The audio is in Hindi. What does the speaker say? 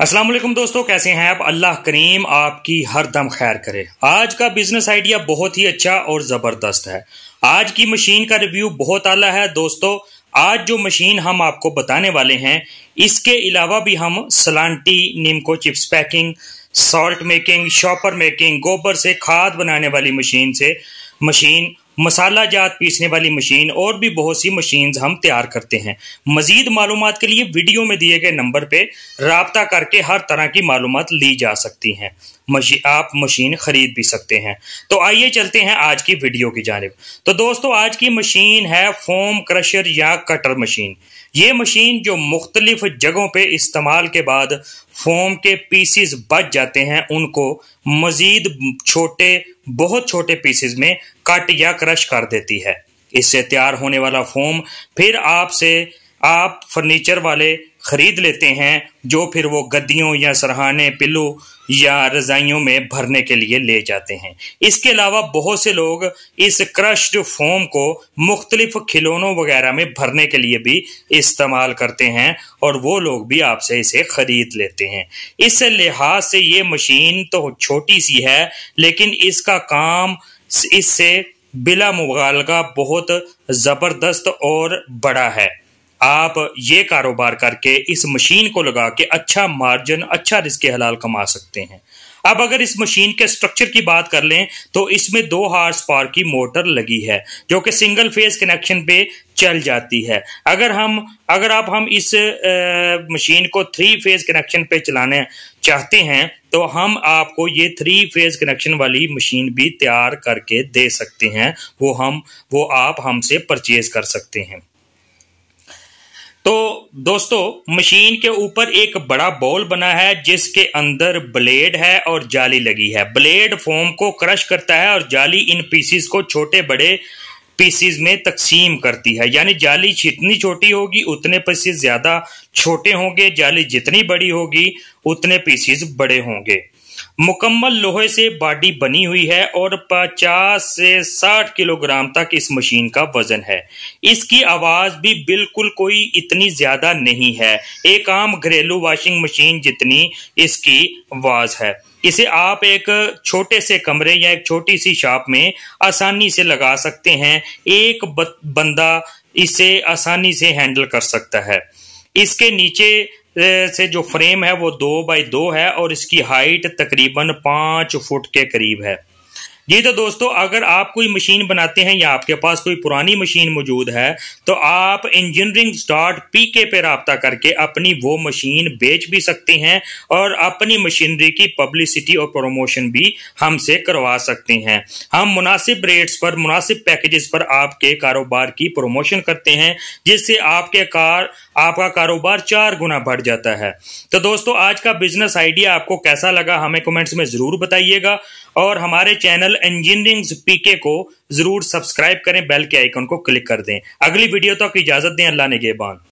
असलम दोस्तों कैसे हैं आप अल्लाह करीम आपकी हर दम खैर करे आज का बिजनेस आइडिया बहुत ही अच्छा और ज़बरदस्त है आज की मशीन का रिव्यू बहुत आला है दोस्तों आज जो मशीन हम आपको बताने वाले हैं इसके अलावा भी हम सलांटी निमको chips packing salt making shopper making गोबर से खाद बनाने वाली मशीन से मशीन मसाला जात पीसने वाली मशीन और भी बहुत सी मशीन हम तैयार करते हैं मजीद मालूम के लिए वीडियो में दिए गए नंबर पर रबता करके हर तरह की मालूम ली जा सकती हैं मशी, आप मशीन खरीद भी सकते हैं तो आइए चलते हैं आज की वीडियो की जानब तो दोस्तों आज की मशीन है फोम क्रशर या कटर मशीन ये मशीन जो मुख्तलिफ जगहों पे इस्तेमाल के बाद फोम के पीसीस बच जाते हैं उनको मज़ीद छोटे बहुत छोटे पीसेस में कट या क्रश कर देती है इससे तैयार होने वाला फोम फिर आपसे आप फर्नीचर वाले खरीद लेते हैं जो फिर वो गद्दियों या सरहाने पिल्लो या रजाइयों में भरने के लिए ले जाते हैं इसके अलावा बहुत से लोग इस क्रश्ड फोम को मुख्तलिफ खिलौनों वगैरह में भरने के लिए भी इस्तेमाल करते हैं और वो लोग भी आपसे इसे ख़रीद लेते हैं इस लिहाज से ये मशीन तो छोटी सी है लेकिन इसका काम इससे बिला मुबालगा बहुत ज़बरदस्त और बड़ा है आप ये कारोबार करके इस मशीन को लगा के अच्छा मार्जिन अच्छा रिस्क हलाल कमा सकते हैं अब अगर इस मशीन के स्ट्रक्चर की बात कर लें तो इसमें दो हार्स पावर की मोटर लगी है जो कि सिंगल फेज कनेक्शन पे चल जाती है अगर हम अगर आप हम इस आ, मशीन को थ्री फेज कनेक्शन पे चलाने चाहते हैं तो हम आपको ये थ्री फेज कनेक्शन वाली मशीन भी तैयार करके दे सकते हैं वो हम वो आप हमसे परचेज कर सकते हैं तो दोस्तों मशीन के ऊपर एक बड़ा बॉल बना है जिसके अंदर ब्लेड है और जाली लगी है ब्लेड फोम को क्रश करता है और जाली इन पीसीस को छोटे बड़े पीसीज में तकसीम करती है यानी जाली जितनी छोटी होगी उतने पीसीस ज्यादा छोटे होंगे जाली जितनी बड़ी होगी उतने पीसीस बड़े होंगे मुकम्मल लोहे से बॉडी बनी हुई है और 50 से 60 किलोग्राम तक इस मशीन का वजन है इसकी आवाज भी बिल्कुल कोई इतनी ज्यादा नहीं है एक आम घरेलू वॉशिंग मशीन जितनी इसकी आवाज है इसे आप एक छोटे से कमरे या एक छोटी सी शॉप में आसानी से लगा सकते हैं एक बंदा इसे आसानी से हैंडल कर सकता है इसके नीचे से जो फ्रेम है वो दो बाई दो है और इसकी हाइट तकरीबन पांच फुट के करीब है जी तो दोस्तों अगर आप कोई मशीन बनाते हैं या आपके पास कोई पुरानी मशीन मौजूद है तो आप इंजीनियरिंग स्टार्ट पी के पे रबता करके अपनी वो मशीन बेच भी सकते हैं और अपनी मशीनरी की पब्लिसिटी और प्रमोशन भी हमसे करवा सकते हैं हम मुनासिब रेट्स पर मुनासिब पैकेजेस पर आपके कारोबार की प्रमोशन करते हैं जिससे आपके कार आपका कारोबार चार गुना बढ़ जाता है तो दोस्तों आज का बिजनेस आइडिया आपको कैसा लगा हमें कमेंट्स में ज़रूर बताइएगा और हमारे चैनल इंजीनियरिंग पीके को जरूर सब्सक्राइब करें बेल के आइकन को क्लिक कर दें अगली वीडियो तक इजाजत दें अल्लाह ने गेबान